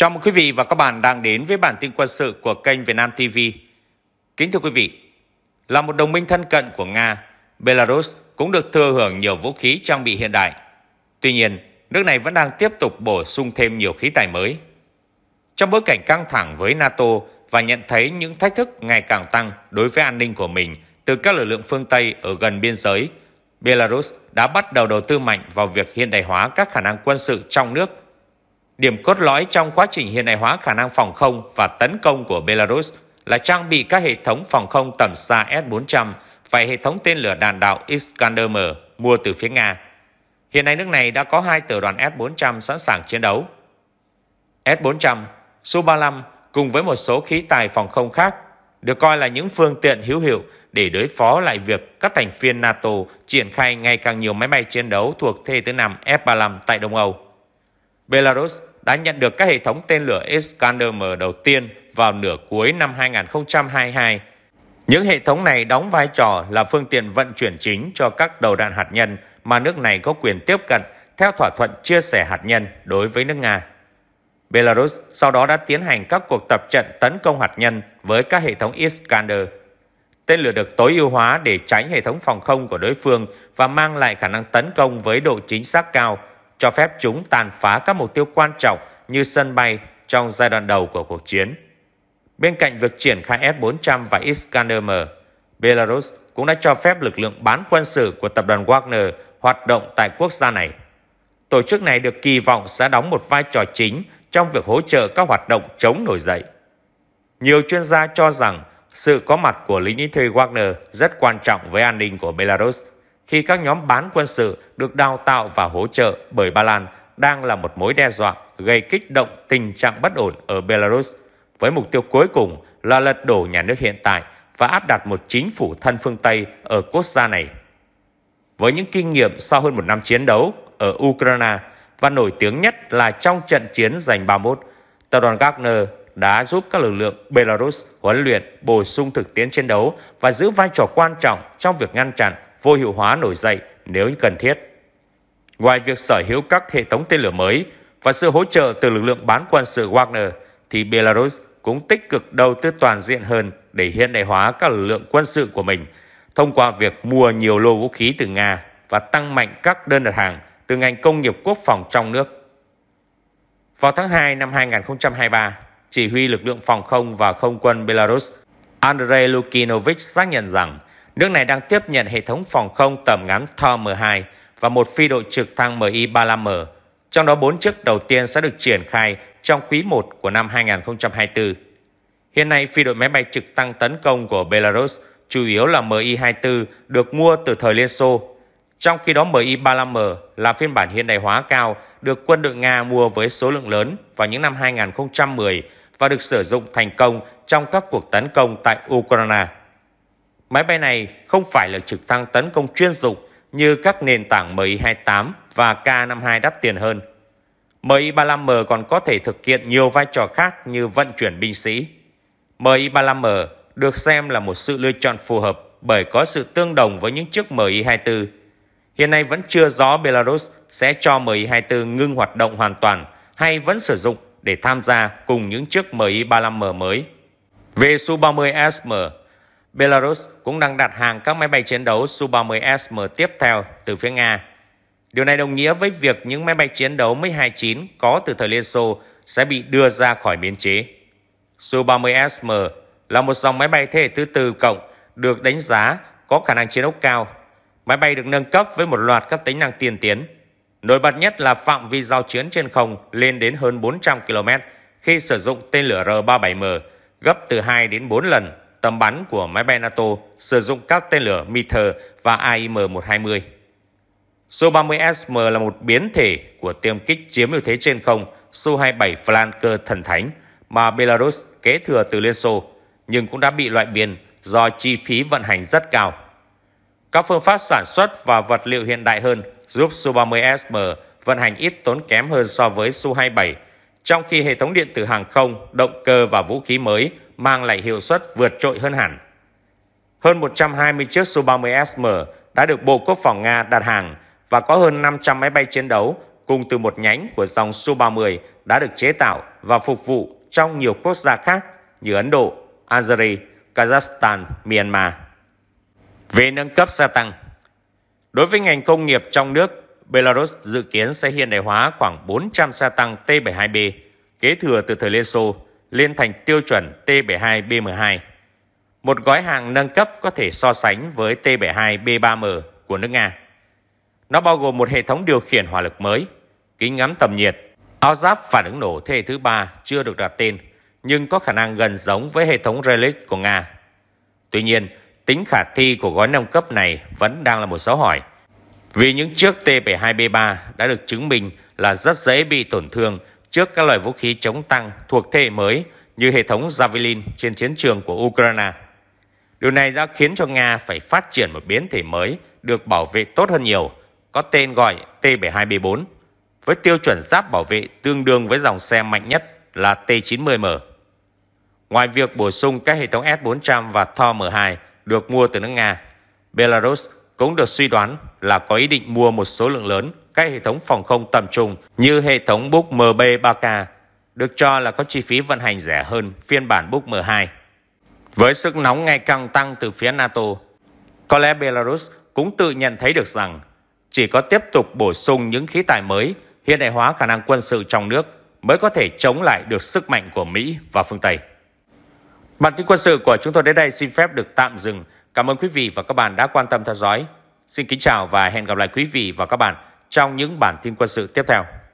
Chào mừng quý vị và các bạn đang đến với bản tin quân sự của kênh Việt Nam TV. Kính thưa quý vị, là một đồng minh thân cận của Nga, Belarus cũng được thừa hưởng nhiều vũ khí trang bị hiện đại. Tuy nhiên, nước này vẫn đang tiếp tục bổ sung thêm nhiều khí tài mới. Trong bối cảnh căng thẳng với NATO và nhận thấy những thách thức ngày càng tăng đối với an ninh của mình từ các lực lượng phương Tây ở gần biên giới, Belarus đã bắt đầu đầu tư mạnh vào việc hiện đại hóa các khả năng quân sự trong nước Điểm cốt lõi trong quá trình hiện đại hóa khả năng phòng không và tấn công của Belarus là trang bị các hệ thống phòng không tầm xa S-400 và hệ thống tên lửa đạn đạo Iskander-M mua từ phía Nga. Hiện nay nước này đã có hai tiểu đoàn S-400 sẵn sàng chiến đấu. S-400, Su-35 cùng với một số khí tài phòng không khác được coi là những phương tiện hữu hiệu để đối phó lại việc các thành viên NATO triển khai ngày càng nhiều máy bay chiến đấu thuộc thế thứ năm F-35 tại Đông Âu. Belarus đã nhận được các hệ thống tên lửa Iskander-M đầu tiên vào nửa cuối năm 2022. Những hệ thống này đóng vai trò là phương tiện vận chuyển chính cho các đầu đạn hạt nhân mà nước này có quyền tiếp cận theo thỏa thuận chia sẻ hạt nhân đối với nước Nga. Belarus sau đó đã tiến hành các cuộc tập trận tấn công hạt nhân với các hệ thống Iskander. Tên lửa được tối ưu hóa để tránh hệ thống phòng không của đối phương và mang lại khả năng tấn công với độ chính xác cao – cho phép chúng tàn phá các mục tiêu quan trọng như sân bay trong giai đoạn đầu của cuộc chiến. Bên cạnh việc triển khai S-400 và Iskander-M, Belarus cũng đã cho phép lực lượng bán quân sự của tập đoàn Wagner hoạt động tại quốc gia này. Tổ chức này được kỳ vọng sẽ đóng một vai trò chính trong việc hỗ trợ các hoạt động chống nổi dậy. Nhiều chuyên gia cho rằng sự có mặt của lính ý thuê Wagner rất quan trọng với an ninh của Belarus khi các nhóm bán quân sự được đào tạo và hỗ trợ bởi Ba Lan đang là một mối đe dọa gây kích động tình trạng bất ổn ở Belarus với mục tiêu cuối cùng là lật đổ nhà nước hiện tại và áp đặt một chính phủ thân phương Tây ở quốc gia này. Với những kinh nghiệm sau hơn một năm chiến đấu ở Ukraine và nổi tiếng nhất là trong trận chiến giành 31, tập đoàn Wagner đã giúp các lực lượng Belarus huấn luyện, bổ sung thực tiễn chiến đấu và giữ vai trò quan trọng trong việc ngăn chặn vô hiệu hóa nổi dậy nếu cần thiết. Ngoài việc sở hữu các hệ thống tên lửa mới và sự hỗ trợ từ lực lượng bán quân sự Wagner, thì Belarus cũng tích cực đầu tư toàn diện hơn để hiện đại hóa các lực lượng quân sự của mình thông qua việc mua nhiều lô vũ khí từ Nga và tăng mạnh các đơn đặt hàng từ ngành công nghiệp quốc phòng trong nước. Vào tháng 2 năm 2023, chỉ huy lực lượng phòng không và không quân Belarus Andrei Lukinovich xác nhận rằng Nước này đang tiếp nhận hệ thống phòng không tầm ngắn Thor M2 và một phi đội trực thăng Mi-35M, trong đó bốn chiếc đầu tiên sẽ được triển khai trong quý 1 của năm 2024. Hiện nay, phi đội máy bay trực tăng tấn công của Belarus chủ yếu là Mi-24 được mua từ thời Liên Xô, trong khi đó Mi-35M là phiên bản hiện đại hóa cao được quân đội Nga mua với số lượng lớn vào những năm 2010 và được sử dụng thành công trong các cuộc tấn công tại Ukraine. Máy bay này không phải là trực thăng tấn công chuyên dụng như các nền tảng Mi-28 và K-52 đắt tiền hơn. Mi-35M còn có thể thực hiện nhiều vai trò khác như vận chuyển binh sĩ. Mi-35M được xem là một sự lựa chọn phù hợp bởi có sự tương đồng với những chiếc Mi-24. Hiện nay vẫn chưa rõ Belarus sẽ cho Mi-24 ngưng hoạt động hoàn toàn hay vẫn sử dụng để tham gia cùng những chiếc Mi-35M mới. Về Su-30SM Belarus cũng đang đặt hàng các máy bay chiến đấu Su-30SM tiếp theo từ phía Nga. Điều này đồng nghĩa với việc những máy bay chiến đấu MiG-29 có từ thời Liên Xô sẽ bị đưa ra khỏi biên chế. Su-30SM là một dòng máy bay thế hệ thứ tư cộng được đánh giá có khả năng chiến đấu cao. Máy bay được nâng cấp với một loạt các tính năng tiên tiến. Nổi bật nhất là phạm vi giao chiến trên không lên đến hơn 400 km khi sử dụng tên lửa R-37M, gấp từ 2 đến 4 lần tầm bắn của máy bay NATO sử dụng các tên lửa Mither và AIM-120. Su-30SM là một biến thể của tiêm kích chiếm ưu thế trên không Su-27 Flanker thần thánh mà Belarus kế thừa từ Liên Xô, nhưng cũng đã bị loại biên do chi phí vận hành rất cao. Các phương pháp sản xuất và vật liệu hiện đại hơn giúp Su-30SM vận hành ít tốn kém hơn so với Su-27, trong khi hệ thống điện tử hàng không, động cơ và vũ khí mới mang lại hiệu suất vượt trội hơn hẳn. Hơn 120 chiếc Su-30SM đã được Bộ Quốc phòng Nga đặt hàng và có hơn 500 máy bay chiến đấu cùng từ một nhánh của dòng Su-30 đã được chế tạo và phục vụ trong nhiều quốc gia khác như Ấn Độ, Algeria, Kazakhstan, Myanmar. Về nâng cấp gia tăng Đối với ngành công nghiệp trong nước, Belarus dự kiến sẽ hiện đại hóa khoảng 400 xe tăng T-72B, kế thừa từ thời Liên Xô, lên thành tiêu chuẩn T72B12. Một gói hàng nâng cấp có thể so sánh với T72B3M của nước Nga. Nó bao gồm một hệ thống điều khiển hỏa lực mới, kính ngắm tầm nhiệt, áo giáp phản ứng nổ thế hệ thứ ba chưa được đặt tên, nhưng có khả năng gần giống với hệ thống Relic của Nga. Tuy nhiên, tính khả thi của gói nâng cấp này vẫn đang là một dấu hỏi, vì những chiếc T72B3 đã được chứng minh là rất dễ bị tổn thương trước các loại vũ khí chống tăng thuộc thế hệ mới như hệ thống Javelin trên chiến trường của Ukraine. Điều này đã khiến cho Nga phải phát triển một biến thể mới được bảo vệ tốt hơn nhiều, có tên gọi T-72B4, với tiêu chuẩn giáp bảo vệ tương đương với dòng xe mạnh nhất là T-90M. Ngoài việc bổ sung các hệ thống S-400 và Thor M2 được mua từ nước Nga, Belarus cũng được suy đoán là có ý định mua một số lượng lớn các hệ thống phòng không tầm trung như hệ thống Book MB3K được cho là có chi phí vận hành rẻ hơn phiên bản Book M2. Với sức nóng ngày càng tăng từ phía NATO, có lẽ Belarus cũng tự nhận thấy được rằng chỉ có tiếp tục bổ sung những khí tài mới, hiện đại hóa khả năng quân sự trong nước mới có thể chống lại được sức mạnh của Mỹ và phương Tây. Bản tin quân sự của chúng tôi đến đây xin phép được tạm dừng. Cảm ơn quý vị và các bạn đã quan tâm theo dõi. Xin kính chào và hẹn gặp lại quý vị và các bạn trong những bản tin quân sự tiếp theo.